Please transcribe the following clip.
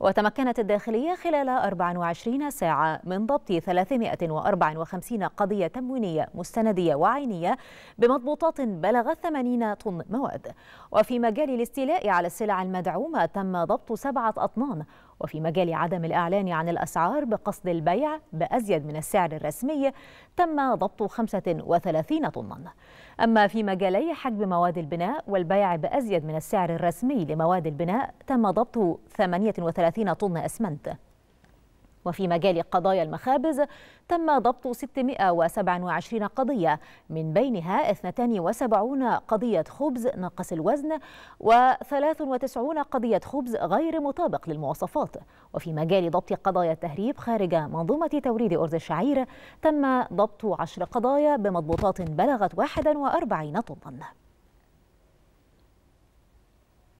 وتمكنت الداخلية خلال 24 ساعة من ضبط 354 قضية تموينية مستندية وعينية بمضبوطات بلغت 80 طن مواد وفي مجال الاستيلاء على السلع المدعومة تم ضبط سبعة أطنان وفي مجال عدم الإعلان عن الأسعار بقصد البيع بأزيد من السعر الرسمي تم ضبط 35 طنا أما في مجالي حجب مواد البناء والبيع بأزيد من السعر الرسمي لمواد البناء تم ضبط 38 30 طن أسمنت وفي مجال قضايا المخابز تم ضبط 627 قضية من بينها 72 قضية خبز ناقص الوزن و93 قضية خبز غير مطابق للمواصفات وفي مجال ضبط قضايا التهريب خارج منظومة توريد أرز الشعير تم ضبط 10 قضايا بمضبوطات بلغت 41 طنا